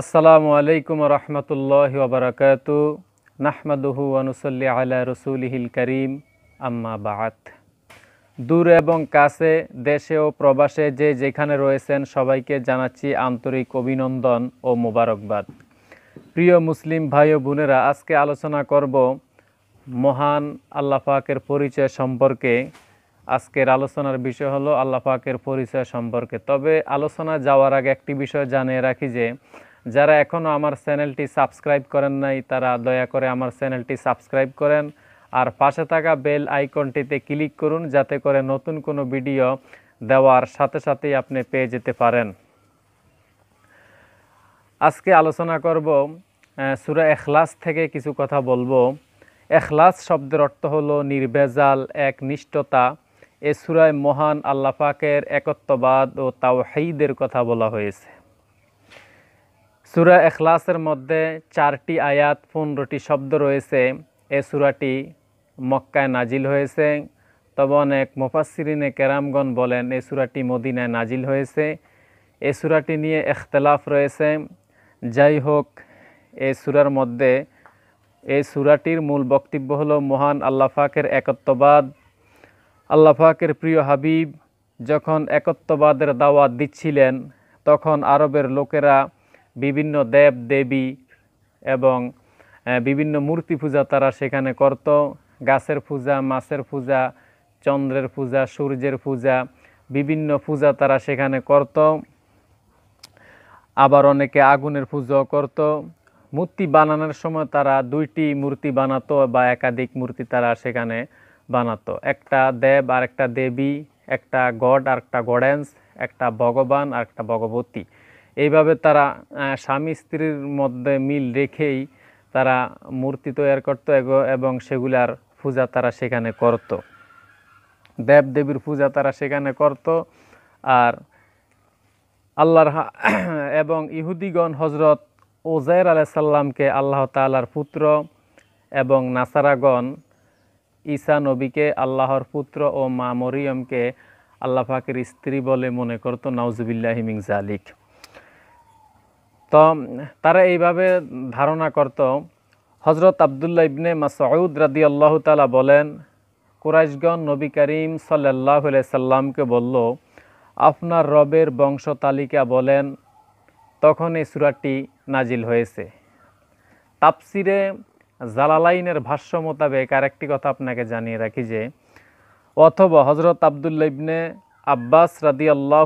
আসসালামু আলাইকুম রহমতুল্লাহ ওবরাকাত নাহমাদুহু আনুসল্লি আলা রসুলহিল করিম আম্মা বাত দূর এবং কাছে দেশে ও প্রবাসে যে যেখানে রয়েছেন সবাইকে জানাচ্ছি আন্তরিক অভিনন্দন ও মোবারকবাদ প্রিয় মুসলিম ভাই ও বোনেরা আজকে আলোচনা করব মহান আল্লাফাকের পরিচয় সম্পর্কে আজকের আলোচনার বিষয় হলো আল্লাফাকের পরিচয় সম্পর্কে তবে আলোচনা যাওয়ার আগে একটি বিষয় জানিয়ে রাখি যে যারা এখনও আমার চ্যানেলটি সাবস্ক্রাইব করেন নাই তারা দয়া করে আমার চ্যানেলটি সাবস্ক্রাইব করেন আর পাশে থাকা বেল আইকনটিতে ক্লিক করুন যাতে করে নতুন কোনো ভিডিও দেওয়ার সাথে সাথেই আপনি পেয়ে যেতে পারেন আজকে আলোচনা করব সুরা এখলাস থেকে কিছু কথা বলবো এখলাস শব্দের অর্থ হলো নির্বেজাল নিষ্ঠতা এ সুরায় মহান আল্লাফাকের একত্ববাদ ও তাওহাইদের কথা বলা হয়েছে সুরা এখলাসের মধ্যে চারটি আয়াত পনেরোটি শব্দ রয়েছে এ সুরাটি মক্কায় নাজিল হয়েছে তবে অনেক মোফাসিরিনে কেরামগণ বলেন এ সুরাটি মদিনায় নাজিল হয়েছে এ সুরাটি নিয়ে এখতলাফ রয়েছে যাই হোক এ সুরার মধ্যে এই সুরাটির মূল বক্তব্য হলো মহান আল্লাফাকের একত্ববাদ আল্লাফাকের প্রিয় হাবিব যখন একত্ববাদের দাওয়াত দিচ্ছিলেন তখন আরবের লোকেরা বিভিন্ন দেব দেবী এবং বিভিন্ন মূর্তি পূজা তারা সেখানে করত গাছের পূজা মাছের পূজা চন্দ্রের পূজা সূর্যের পূজা বিভিন্ন পূজা তারা সেখানে করত আবার অনেকে আগুনের পূজাও করত মূর্তি বানানোর সময় তারা দুইটি মূর্তি বানাতো বা একাধিক মূর্তি তারা সেখানে বানাতো একটা দেব আর একটা দেবী একটা গড আর একটা গডেন্স একটা ভগবান আর একটা ভগবতী এইভাবে তারা স্বামী স্ত্রীর মধ্যে মিল রেখেই তারা মূর্তি তৈরি করত এবং সেগুলার পূজা তারা সেখানে করত দেব দেবীর পূজা তারা সেখানে করত আর আল্লাহর এবং ইহুদিগণ হজরত ওজায়র আলাইসাল্লামকে আল্লাহ তালার পুত্র এবং নাসারাগণ ঈসা নবীকে আল্লাহর পুত্র ও মা মরিয়মকে আল্লাহ ফাকের স্ত্রী বলে মনে করত নাউজবিল্লাহিমিং জালিক তো তারা এইভাবে ধারণা করত হজরত আবদুল্লা ইবনে মাসউদ রাদি আল্লাহ তালা বলেন কুরাইশগণ নবী করিম সাল্লাহ সাল্লামকে বলল আপনার রবের বংশ তালিকা বলেন তখন এই সুরাটি নাজিল হয়েছে তাপসিরে জালালাইনের ভাষ্য মোতাবেক আরেকটি কথা আপনাকে জানিয়ে রাখি যে অথবা হজরত আবদুল্লা ইবনে আব্বাস রাদি আল্লাহ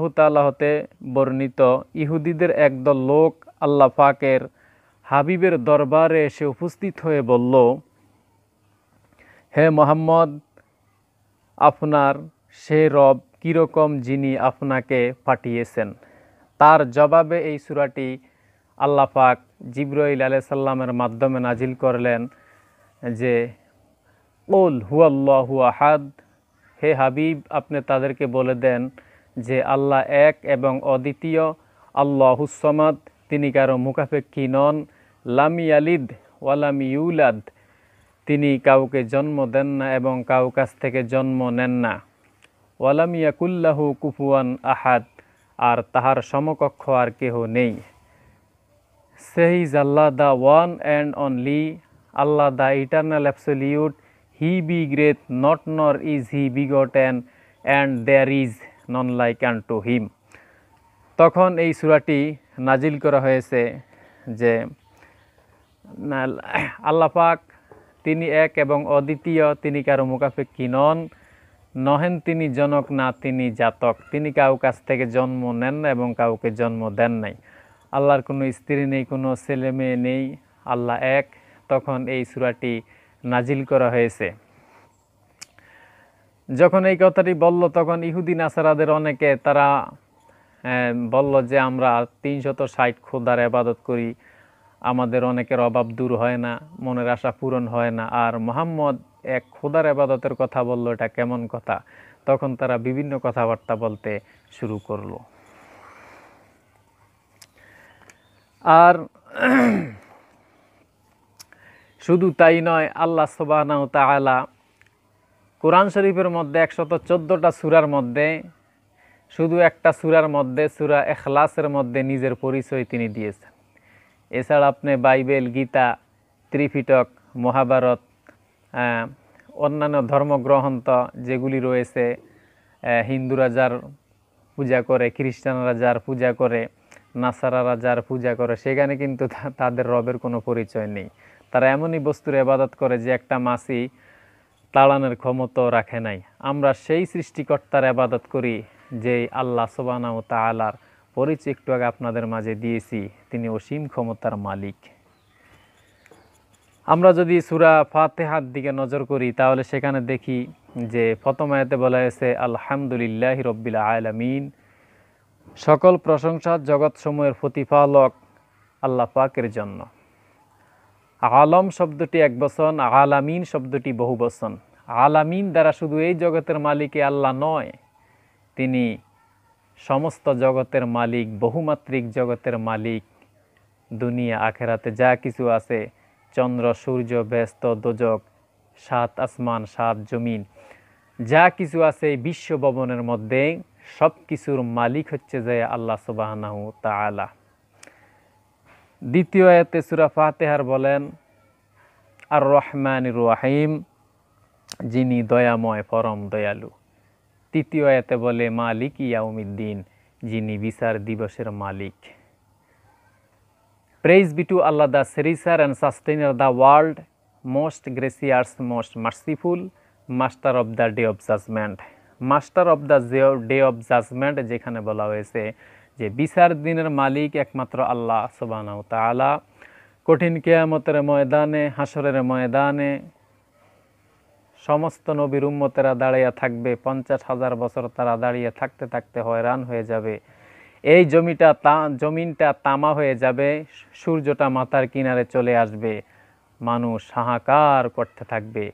হতে বর্ণিত ইহুদিদের একদল লোক আল্লাহ পাকের হাবিবের দরবারে এসে উপস্থিত হয়ে বলল হে মোহাম্মদ আপনার সে রব কীরকম যিনি আপনাকে পাঠিয়েছেন তার জবাবে এই সুরাটি আল্লাহ পাক জিব্রাইল আলাই সাল্লামের মাধ্যমে নাজিল করলেন যে ওল হুয়াল্লাহু আহাদ হে হাবিব আপনি তাদেরকে বলে দেন যে আল্লাহ এক এবং অদ্বিতীয় আল্লাহ হুসমাদ তিনি কারো মুখাপেক্ষী নন লামি আলিদ ওয়ালাম ইউলাদ তিনি কাউকে জন্ম দেন না এবং কাউ কাছ থেকে জন্ম নেন না ওয়ালাম কুল্লাহু কুফুয়ান আহাদ আর তাহার সমকক্ষ আর কেহ নেই সেই is Allah the one and only Allah the eternal absolute he he be great, not nor is he and there is none like like to him তখন এই সুরাটি নাজিল করা হয়েছে যে আল্লাপাক তিনি এক এবং অদ্বিতীয় তিনি কারো মুখাপেক্ষী নন নহেন তিনি জনক না তিনি জাতক তিনি কাউ কাছ থেকে জন্ম নেন না এবং কাউকে জন্ম দেন নাই আল্লাহর কোনো স্ত্রী নেই কোনো ছেলে মেয়ে নেই আল্লাহ এক তখন এই সুরাটি নাজিল করা হয়েছে যখন এই কথাটি বলল তখন ইহুদিন আসারাদের অনেকে তারা বলল যে আমরা তিনশত ষাট খোদার আবাদত করি আমাদের অনেকের অভাব দূর হয় না মনের আশা পূরণ হয় না আর মোহাম্মদ এক খোদার আবাদতের কথা বলল এটা কেমন কথা তখন তারা বিভিন্ন কথাবার্তা বলতে শুরু করলো আর শুধু তাই নয় আল্লাহ সবাহনাউ তালা কোরআন শরীফের মধ্যে একশত চোদ্দোটা সুরার মধ্যে শুধু একটা সুরার মধ্যে সুরা এখলাসের মধ্যে নিজের পরিচয় তিনি দিয়েছেন এছাড়া আপনি বাইবেল গীতা ত্রিফিটক মহাভারত অন্যান্য ধর্মগ্রন্থ যেগুলি রয়েছে হিন্দুরা যার পূজা করে খ্রিস্টানরা যার পূজা করে নাসারারা যার পূজা করে সেখানে কিন্তু তাদের রবের কোনো পরিচয় নেই তারা এমনই বস্তুর এবাদত করে যে একটা মাছি তাড়ানোর ক্ষমতাও রাখে নাই আমরা সেই সৃষ্টিকর্তার এবাদত করি যে আল্লাহ সোবানা ও তালার পরিচয় একটু আগে আপনাদের মাঝে দিয়েছি তিনি অসীম ক্ষমতার মালিক আমরা যদি সুরা ফাতেহার দিকে নজর করি তাহলে সেখানে দেখি যে ফতমায়াতে বলা হয়েছে আলহামদুলিল্লাহ রব্বিল আলামিন সকল প্রশংসা জগৎসমূহের প্রতিপালক আল্লাহ পাকের জন্য আলম শব্দটি এক বচন আলামিন শব্দটি বহু বচন আলামিন দ্বারা শুধু এই জগতের মালিকই আল্লাহ নয় তিনি সমস্ত জগতের মালিক বহুমাত্রিক জগতের মালিক দুনিয়া আখেরাতে যা কিছু আছে চন্দ্র সূর্য ব্যস্ত দোজক সাত আসমান সাত জমিন যা কিছু আছে বিশ্ব ভবনের মধ্যে সব কিছুর মালিক হচ্ছে যে আল্লাহ সুবাহ তালা দ্বিতীয় আয়াতে সুরা ফাতেহার বলেন আর রহমান রাহিম যিনি দয়াময় পরম দয়ালু তৃতীয় আয়াতে বলে মালিক ইয়াউমিদ্দিন যিনি বিচার দিবসের মালিক praise be to Allah the cherisher and sustainer the world most gracious most merciful master of the day of judgement master of the day of judgement যেখানে বলা হয়েছে যে বিচার দিনের মালিক একমাত্র আল্লাহ সুবানাও তালা কঠিন কেয়ামতের ময়দানে হাসরের ময়দানে সমস্ত নবীর উম্মতেরা দাঁড়িয়ে থাকবে পঞ্চাশ হাজার বছর তারা দাঁড়িয়ে থাকতে থাকতে হয়রান হয়ে যাবে এই জমিটা তা জমিনটা তামা হয়ে যাবে সূর্যটা মাথার কিনারে চলে আসবে মানুষ হাহাকার করতে থাকবে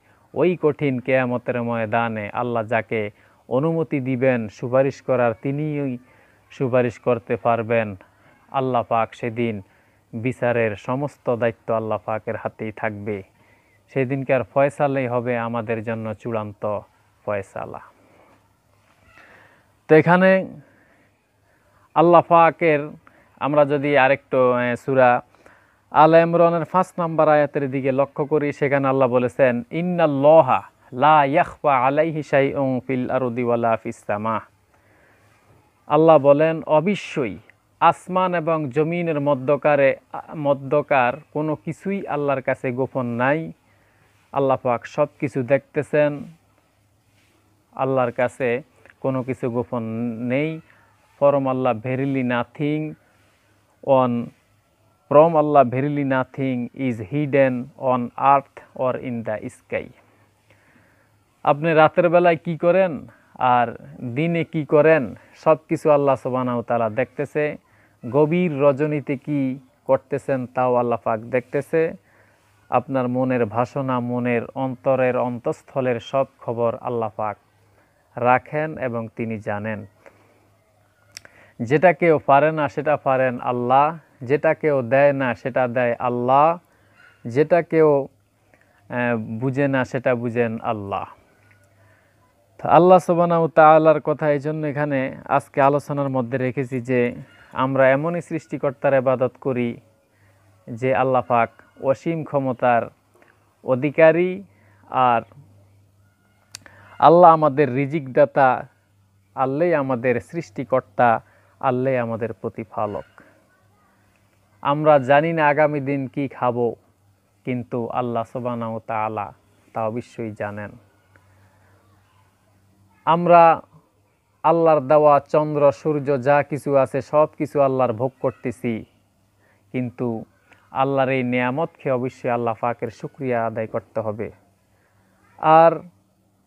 ওই কঠিন কেয়ামতের ময়দানে আল্লাহ যাকে অনুমতি দিবেন সুপারিশ করার তিনিই সুপারিশ করতে পারবেন আল্লাহ পাক সেদিন বিচারের সমস্ত দায়িত্ব আল্লাহ পাকের হাতেই থাকবে সেদিনকার ফয়সালাই হবে আমাদের জন্য চূড়ান্ত ফয়সালা তো এখানে আল্লাহ পাকের আমরা যদি আরেকটু সুরা আল এমরনের পাঁচ নাম্বার আয়াতের দিকে লক্ষ্য করি সেখানে আল্লাহ বলেছেন ইন্না লহা লা ইয়াখফা আলাইহি শাইউন ফিল আর ওয়ালা আল্লাহ বলেন অবশ্যই আসমান এবং জমিনের মধ্যকারে মধ্যকার কোনো কিছুই আল্লাহর কাছে গোপন নাই আল্লাহ পাক সব কিছু দেখতেছেন আল্লাহর কাছে কোনো কিছু গোপন নেই from Allah verily nothing on from Allah verily nothing is hidden on earth or in the sky আপনি রাতের বেলায় কি করেন আর দিনে কি করেন সব কিছু আল্লাহ সবানাও তালা দেখতেছে গভীর রজনীতে কি করতেছেন তাও আল্লাহ পাক দেখতেছে আপনার মনের ভাষণা মনের অন্তরের অন্তঃস্থলের সব খবর আল্লাহ পাক রাখেন এবং তিনি জানেন যেটা কেউ পারে না সেটা পারেন আল্লাহ যেটা কেউ দেয় না সেটা দেয় আল্লাহ যেটা কেউ বুঝে না সেটা বুঝেন আল্লাহ তো আল্লাহ সোবানা তাল্লার কথা এই জন্য এখানে আজকে আলোচনার মধ্যে রেখেছি যে আমরা এমনই সৃষ্টিকর্তার এবাদত করি যে আল্লাহ পাক অসীম ক্ষমতার অধিকারী আর আল্লাহ আমাদের রিজিকদাতা আল্লাহ আমাদের সৃষ্টিকর্তা আল্লাহ আমাদের প্রতিফালক আমরা জানি না আগামী দিন কি খাবো কিন্তু আল্লাহ সোবানাউ তালা তা অবশ্যই জানেন আমরা আল্লাহর দেওয়া চন্দ্র সূর্য যা কিছু আছে সব কিছু আল্লাহর ভোগ করতেছি কিন্তু আল্লাহর এই নিয়ামতকে অবশ্যই আল্লাহ পাকের শুক্রিয়া আদায় করতে হবে আর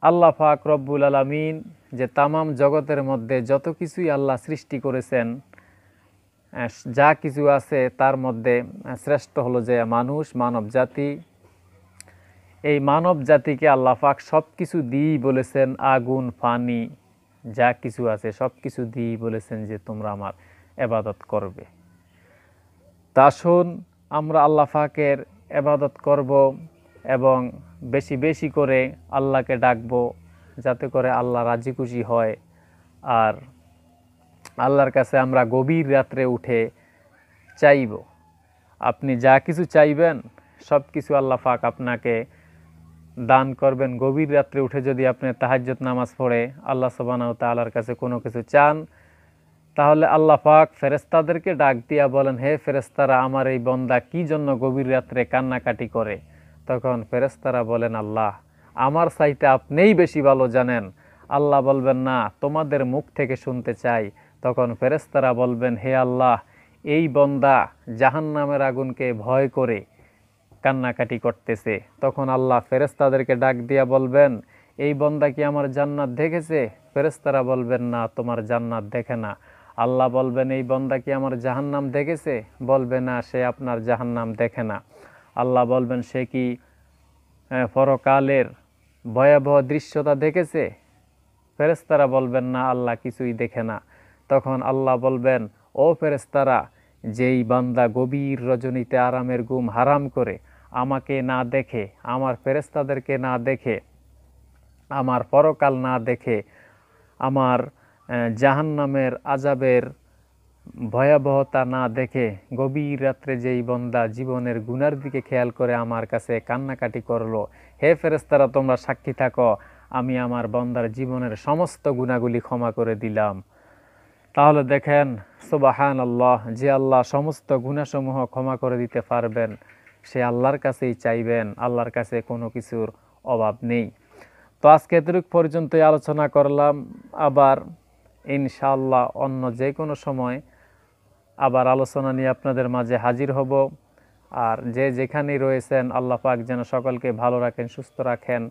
আল্লাহ ফাক রব্বুল আলমিন যে তামাম জগতের মধ্যে যত কিছুই আল্লাহ সৃষ্টি করেছেন যা কিছু আছে তার মধ্যে শ্রেষ্ঠ হলো যে মানুষ মানব জাতি এই মানব জাতিকে আল্লাহাক সব কিছু দিই বলেছেন আগুন পানি যা কিছু আছে সব কিছু দিয়েই বলেছেন যে তোমরা আমার এবাদত করবে তা শোন আমরা আল্লাহাকের এবাদত করব এবং বেশি বেশি করে আল্লাহকে ডাকবো যাতে করে আল্লাহ রাজি খুশি হয় আর আল্লাহর কাছে আমরা গভীর রাত্রে উঠে চাইব আপনি যা কিছু চাইবেন সব কিছু আল্লাহ আপনাকে দান করবেন গভীর রাত্রে উঠে যদি আপনি তাহাজ্জত নামাজ পড়ে আল্লাহ সবানাও তাল্লার কাছে কোনো কিছু চান তাহলে আল্লাহ পাক ফেরেস্তাদেরকে ডাক দিয়া বলেন হে ফেরেস্তারা আমার এই বন্দা কি জন্য গভীর রাত্রে কান্নাকাটি করে তখন ফেরেস্তারা বলেন আল্লাহ আমার সাইতে আপনিই বেশি ভালো জানেন আল্লাহ বলবেন না তোমাদের মুখ থেকে শুনতে চাই তখন ফেরেস্তারা বলবেন হে আল্লাহ এই বন্দা জাহান্নামের আগুনকে ভয় করে কান্নাকাটি করতেছে তখন আল্লাহ ফেরেস্তাদেরকে ডাক দিয়া বলবেন এই বন্দা কি আমার জান্নাত দেখেছে ফেরেস্তারা বলবেন না তোমার জান্নাত দেখে না আল্লাহ বলবেন এই বন্দা কি আমার জাহান্নাম দেখেছে বলবে না সে আপনার জাহান্নাম দেখে না আল্লাহ বলবেন সে কি ফরকালের ভয়াবহ দৃশ্যতা দেখেছে ফেরেস্তারা বলবেন না আল্লাহ কিছুই দেখে না তখন আল্লাহ বলবেন ও ফেরেস্তারা যেই বান্দা গভীর রজনীতে আরামের গুম হারাম করে আমাকে না দেখে আমার ফেরেস্তাদেরকে না দেখে আমার পরকাল না দেখে আমার জাহান্নামের আজাবের ভয়াবহতা না দেখে গভীর রাত্রে যেই বন্দা জীবনের গুনার দিকে খেয়াল করে আমার কাছে কান্নাকাটি করলো হে ফেরেস্তারা তোমরা সাক্ষী থাকো আমি আমার বন্দার জীবনের সমস্ত গুণাগুলি ক্ষমা করে দিলাম তাহলে দেখেন সুবাহান আল্লাহ যে আল্লাহ সমস্ত গুণাসমূহ ক্ষমা করে দিতে পারবেন সে আল্লাহর কাছেই চাইবেন আল্লাহর কাছে কোনো কিছুর অভাব নেই তো আজকে এতটুক পর্যন্তই আলোচনা করলাম আবার ইনশাআল্লাহ অন্য যে কোনো সময় আবার আলোচনা নিয়ে আপনাদের মাঝে হাজির হব আর যে যেখানেই রয়েছেন আল্লাহ পাক যেন সকলকে ভালো রাখেন সুস্থ রাখেন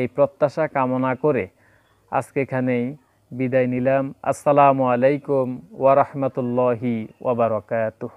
এই প্রত্যাশা কামনা করে আজকে এখানেই বিদায় নিলাম আসসালামু আলাইকুম ওয়ারহমতুল্লাহি ওবরাকাতুহ